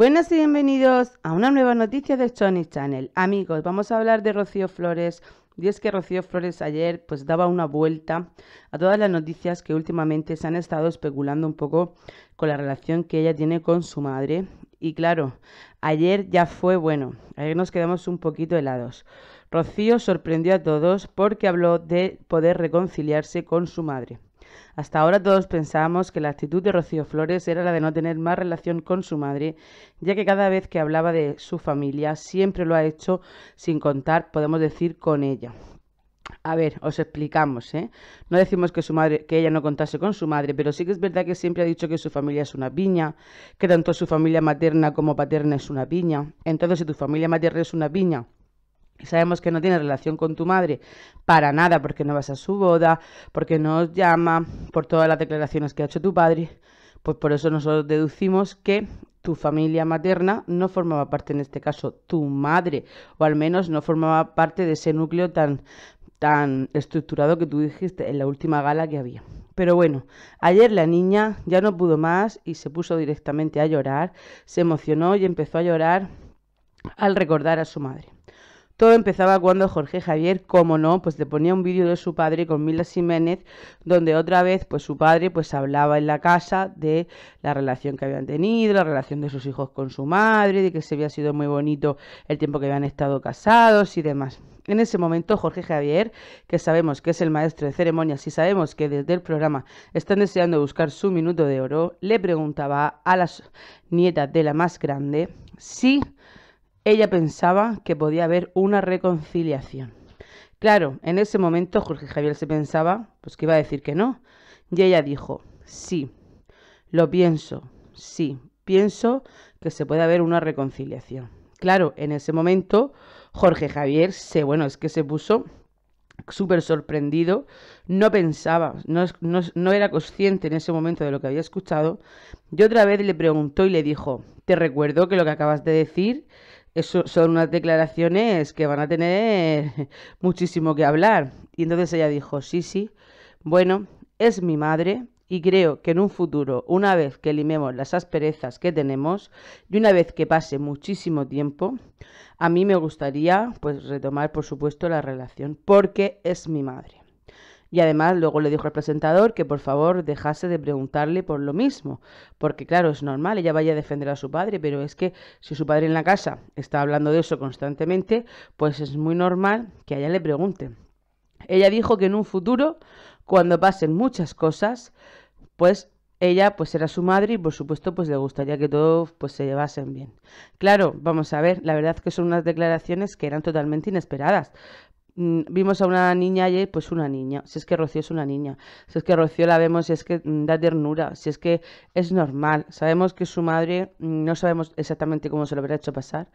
Buenas y bienvenidos a una nueva noticia de Sony Channel. Amigos, vamos a hablar de Rocío Flores. Y es que Rocío Flores ayer pues daba una vuelta a todas las noticias que últimamente se han estado especulando un poco con la relación que ella tiene con su madre. Y claro, ayer ya fue bueno, ayer nos quedamos un poquito helados. Rocío sorprendió a todos porque habló de poder reconciliarse con su madre. Hasta ahora todos pensábamos que la actitud de Rocío Flores era la de no tener más relación con su madre, ya que cada vez que hablaba de su familia siempre lo ha hecho sin contar, podemos decir, con ella. A ver, os explicamos, ¿eh? No decimos que su madre, que ella no contase con su madre, pero sí que es verdad que siempre ha dicho que su familia es una piña, que tanto su familia materna como paterna es una piña. Entonces, si tu familia materna es una piña Sabemos que no tiene relación con tu madre para nada porque no vas a su boda, porque no os llama, por todas las declaraciones que ha hecho tu padre. Pues por eso nosotros deducimos que tu familia materna no formaba parte, en este caso, tu madre, o al menos no formaba parte de ese núcleo tan, tan estructurado que tú dijiste en la última gala que había. Pero bueno, ayer la niña ya no pudo más y se puso directamente a llorar, se emocionó y empezó a llorar al recordar a su madre. Todo empezaba cuando Jorge Javier, como no, pues le ponía un vídeo de su padre con Mila Jiménez, donde otra vez pues su padre pues hablaba en la casa de la relación que habían tenido, la relación de sus hijos con su madre, de que se había sido muy bonito el tiempo que habían estado casados y demás. En ese momento, Jorge Javier, que sabemos que es el maestro de ceremonias y sabemos que desde el programa están deseando buscar su minuto de oro, le preguntaba a las nietas de la más grande si ella pensaba que podía haber una reconciliación. Claro, en ese momento Jorge Javier se pensaba pues que iba a decir que no. Y ella dijo, sí, lo pienso, sí, pienso que se puede haber una reconciliación. Claro, en ese momento Jorge Javier se, bueno, es que se puso súper sorprendido, no pensaba, no, era consciente en ese momento de lo que había escuchado, y otra vez le preguntó y le dijo, te recuerdo que lo que acabas de decir son unas declaraciones que van a tener muchísimo que hablar. Y entonces ella dijo, sí, sí, bueno, es mi madre y creo que en un futuro, una vez que limemos las asperezas que tenemos y una vez que pase muchísimo tiempo, a mí me gustaría pues retomar por supuesto la relación porque es mi madre. Y además luego le dijo al presentador que por favor dejase de preguntarle por lo mismo, porque claro, es normal, ella vaya a defender a su padre, pero es que si su padre en la casa está hablando de eso constantemente, pues es muy normal que a ella le pregunte. Ella dijo que en un futuro, cuando pasen muchas cosas, pues ella pues era su madre y por supuesto pues le gustaría que todo pues se llevasen bien. Claro, vamos a ver, la verdad es que son unas declaraciones que eran totalmente inesperadas, Mm, vimos a una niña ayer, pues una niña. Si es que Rocío es una niña, si es que Rocío la vemos, si es que mm, da ternura, si es que es normal. Sabemos que su madre, mm, no sabemos exactamente cómo se lo habrá hecho pasar,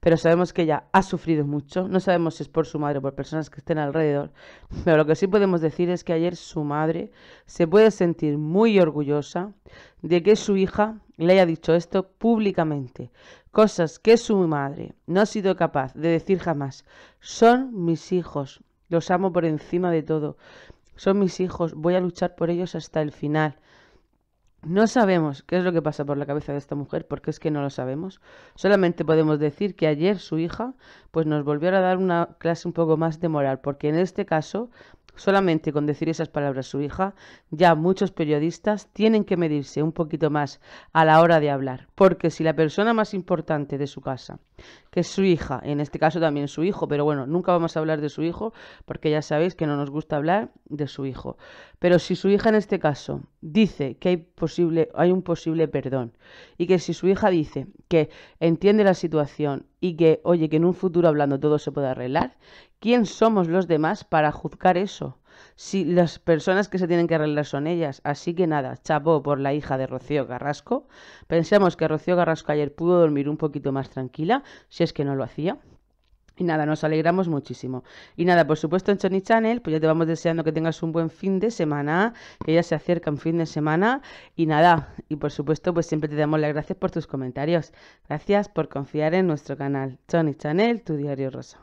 pero sabemos que ella ha sufrido mucho. No sabemos si es por su madre o por personas que estén alrededor, pero lo que sí podemos decir es que ayer su madre se puede sentir muy orgullosa de que su hija le haya dicho esto públicamente. Cosas que su madre no ha sido capaz de decir jamás. Son mis hijos. Los amo por encima de todo. Son mis hijos. Voy a luchar por ellos hasta el final. No sabemos qué es lo que pasa por la cabeza de esta mujer, porque es que no lo sabemos. Solamente podemos decir que ayer su hija pues nos volvió a dar una clase un poco más de moral, porque en este caso Solamente con decir esas palabras su hija, ya muchos periodistas tienen que medirse un poquito más a la hora de hablar, porque si la persona más importante de su casa, que es su hija, en este caso también su hijo, pero bueno, nunca vamos a hablar de su hijo, porque ya sabéis que no nos gusta hablar de su hijo, pero si su hija en este caso dice que hay, posible, hay un posible perdón y que si su hija dice que entiende la situación y que, oye, que en un futuro hablando todo se puede arreglar, ¿quién somos los demás para juzgar eso? si las personas que se tienen que arreglar son ellas. Así que nada, chapó por la hija de Rocío Carrasco. Pensamos que Rocío Carrasco ayer pudo dormir un poquito más tranquila, si es que no lo hacía. Y nada, nos alegramos muchísimo. Y nada, por supuesto en Sony Channel, pues ya te vamos deseando que tengas un buen fin de semana, que ya se acerca un fin de semana. Y nada, y por supuesto, pues siempre te damos las gracias por tus comentarios. Gracias por confiar en nuestro canal. Sony Channel, tu diario rosa.